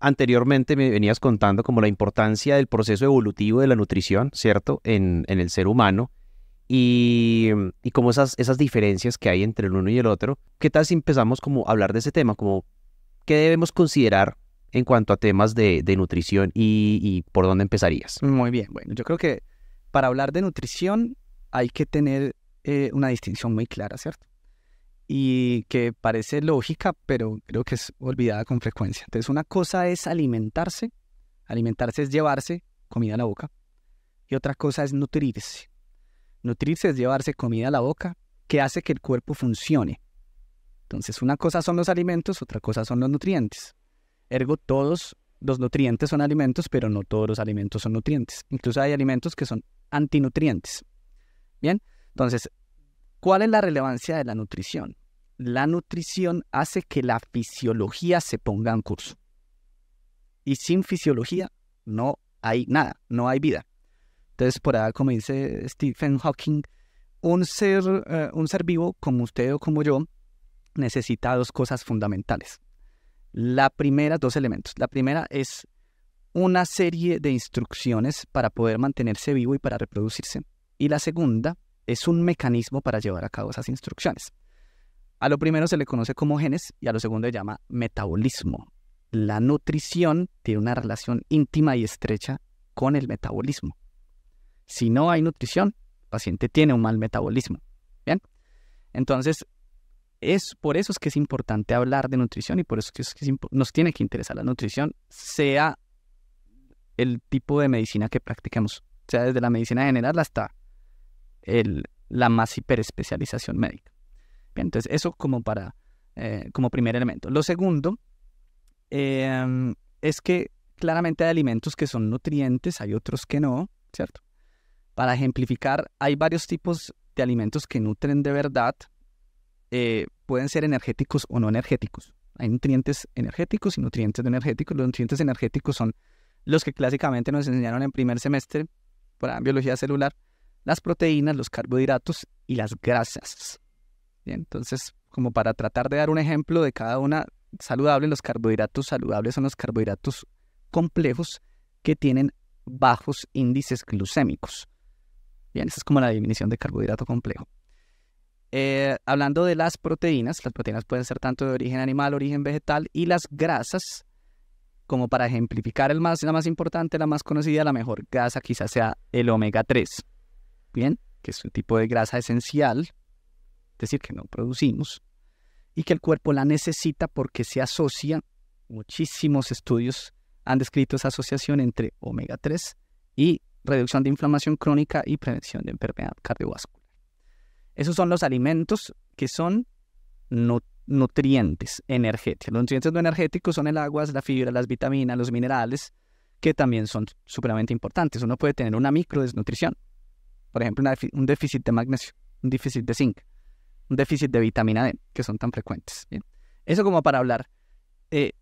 Anteriormente me venías contando como la importancia del proceso evolutivo de la nutrición, ¿cierto?, en, el ser humano y, y como esas, esas diferencias que hay entre el uno y el otro. ¿Qué tal si empezamos como a hablar de ese tema? Como, ¿Qué debemos considerar en cuanto a temas de, nutrición y, por dónde empezarías? Muy bien, bueno, yo creo que para hablar de nutrición hay que tener eh, una distinción muy clara, ¿cierto? y que parece lógica, pero creo que es olvidada con frecuencia. Entonces, una cosa es alimentarse, alimentarse es llevarse comida a la boca, y otra cosa es nutrirse. Nutrirse es llevarse comida a la boca, que hace que el cuerpo funcione. Entonces, una cosa son los alimentos, otra cosa son los nutrientes. Ergo, todos los nutrientes son alimentos, pero no todos los alimentos son nutrientes. Incluso hay alimentos que son antinutrientes. Bien, entonces, ¿cuál es la relevancia de la nutrición? la nutrición hace que la fisiología se ponga en curso. Y sin fisiología no hay nada, no hay vida. Entonces, por ahí, como dice Stephen Hawking, un ser, eh, un ser vivo como usted o como yo necesita dos cosas fundamentales. La primera, dos elementos. La primera es una serie de instrucciones para poder mantenerse vivo y para reproducirse. Y la segunda es un mecanismo para llevar a cabo esas instrucciones. A lo primero se le conoce como genes y a lo segundo se llama metabolismo. La nutrición tiene una relación íntima y estrecha con el metabolismo. Si no hay nutrición, el paciente tiene un mal metabolismo. ¿Bien? Entonces, es por eso es que es importante hablar de nutrición y por eso es que nos tiene que interesar la nutrición, sea el tipo de medicina que practiquemos, sea desde la medicina general hasta la más hiperespecialización médica. Entonces, eso como para, eh, como primer elemento. Lo segundo em, es que claramente hay alimentos que son nutrientes, hay otros que no, ¿cierto? Para ejemplificar, hay varios tipos de alimentos que nutren de verdad, eh, pueden ser energéticos o no energéticos. Hay nutrientes energéticos y nutrientes no energéticos. Los nutrientes energéticos son los que clásicamente nos enseñaron en primer semestre para biología celular, las proteínas, los carbohidratos y las grasas entonces, como para tratar de dar un ejemplo de cada una saludable, los carbohidratos saludables son los carbohidratos complejos que tienen bajos índices glucémicos. Bien, esa es como la definición de carbohidrato complejo. Eh, hablando de las proteínas, las proteínas pueden ser tanto de origen animal, origen vegetal y las grasas, como para ejemplificar el más, la más importante, la más conocida, la mejor grasa quizás sea el omega 3, ¿bien? Que es un tipo de grasa esencial es decir, que no producimos, y que el cuerpo la necesita porque se asocia, muchísimos estudios han descrito esa asociación entre omega 3 y reducción de inflamación crónica y prevención de enfermedad cardiovascular. Esos son los alimentos que son nutrientes energéticos. Los nutrientes no energéticos son el agua, la fibra, las vitaminas, los minerales, que también son supremamente importantes. Uno puede tener una microdesnutrición, por ejemplo, un déficit de magnesio, un déficit de zinc, un déficit de vitamina D, que son tan frecuentes. Eso como para hablar eh,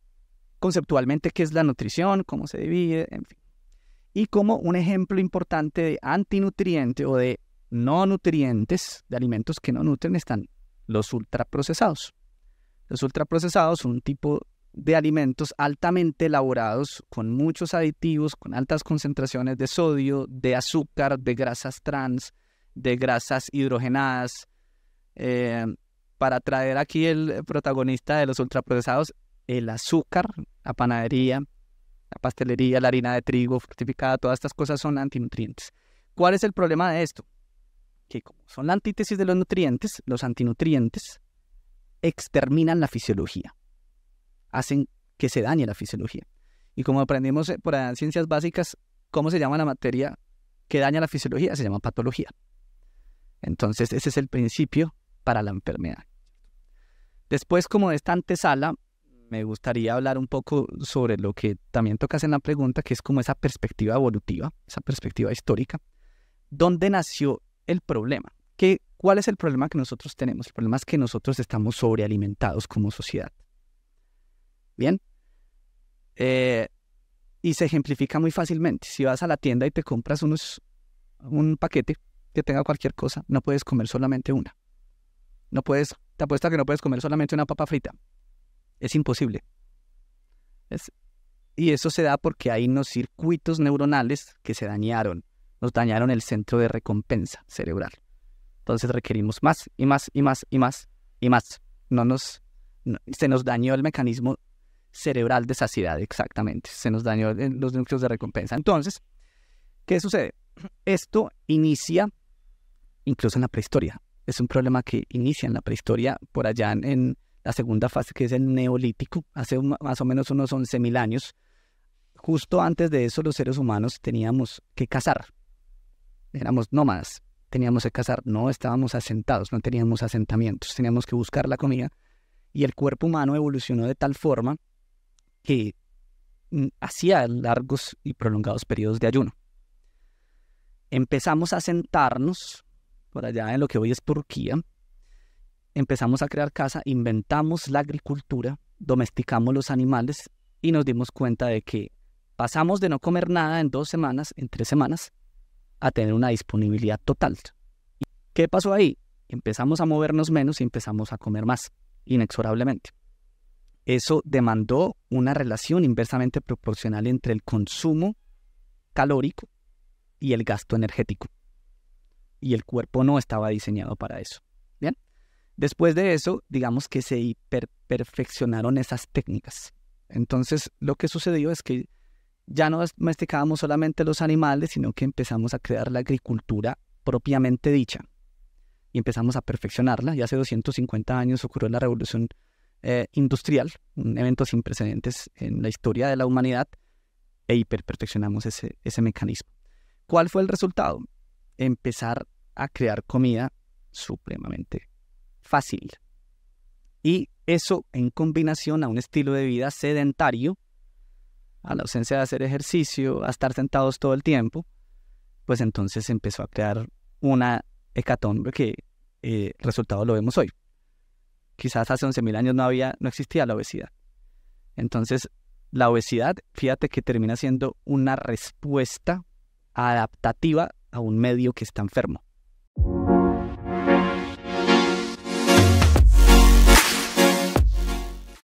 conceptualmente qué es la nutrición, cómo se divide, en fin. Y como un ejemplo importante de antinutriente o de no nutrientes, de alimentos que no nutren, están los ultraprocesados. Los ultraprocesados son un tipo de alimentos altamente elaborados con muchos aditivos, con altas concentraciones de sodio, de azúcar, de grasas trans, de grasas hidrogenadas, eh, para traer aquí el protagonista de los ultraprocesados, el azúcar, la panadería, la pastelería, la harina de trigo fortificada, todas estas cosas son antinutrientes. ¿Cuál es el problema de esto? Que como son la antítesis de los nutrientes, los antinutrientes exterminan la fisiología, hacen que se dañe la fisiología. Y como aprendimos eh, por las ciencias básicas, ¿cómo se llama la materia que daña la fisiología? Se llama patología. Entonces, ese es el principio para la enfermedad. Después, como de esta antesala, me gustaría hablar un poco sobre lo que también tocas en la pregunta, que es como esa perspectiva evolutiva, esa perspectiva histórica. ¿Dónde nació el problema? ¿Qué, ¿Cuál es el problema que nosotros tenemos? El problema es que nosotros estamos sobrealimentados como sociedad. Bien. Eh, y se ejemplifica muy fácilmente. Si vas a la tienda y te compras unos, un paquete que tenga cualquier cosa, no puedes comer solamente una. No puedes, te apuesto que no puedes comer solamente una papa frita. Es imposible. y eso se da porque hay unos circuitos neuronales que se dañaron. Nos dañaron el centro de recompensa cerebral. Entonces requerimos más y más y más y más y más. No nos, se nos dañó el mecanismo cerebral de saciedad, exactamente. Se nos dañó los núcleos de recompensa. Entonces, ¿qué sucede? Esto inicia incluso en la prehistoria es un problema que inicia en la prehistoria, por allá en, la segunda fase, que es el neolítico, hace más o menos unos 11.000 años. Justo antes de eso, los seres humanos teníamos que cazar. Éramos nómadas, teníamos que cazar, no estábamos asentados, no teníamos asentamientos, teníamos que buscar la comida. Y el cuerpo humano evolucionó de tal forma que mm, hacía largos y prolongados periodos de ayuno. Empezamos a sentarnos por allá en lo que hoy es Turquía, empezamos a crear casa, inventamos la agricultura, domesticamos los animales y nos dimos cuenta de que pasamos de no comer nada en dos semanas, en tres semanas, a tener una disponibilidad total. ¿Qué pasó ahí? Empezamos a movernos menos y empezamos a comer más, inexorablemente. Eso demandó una relación inversamente proporcional entre el consumo calórico y el gasto energético y el cuerpo no estaba diseñado para eso. Bien, después de eso, digamos que se hiperperfeccionaron esas técnicas. Entonces, lo que sucedió es que ya no domesticábamos solamente los animales, sino que empezamos a crear la agricultura propiamente dicha. Y empezamos a perfeccionarla. Y hace 250 años ocurrió la revolución eh, industrial, un evento sin precedentes en la historia de la humanidad, e hiperperfeccionamos ese mecanismo. ¿Cuál fue el resultado? empezar a crear comida supremamente fácil. Y eso en combinación a un estilo de vida sedentario, a la ausencia de hacer ejercicio, a estar sentados todo el tiempo, pues entonces empezó a crear una hecatombe que eh, resultado lo vemos hoy. Quizás hace 11.000 años no, había, no existía la obesidad. Entonces, la obesidad, fíjate que termina siendo una respuesta adaptativa a un medio que está enfermo.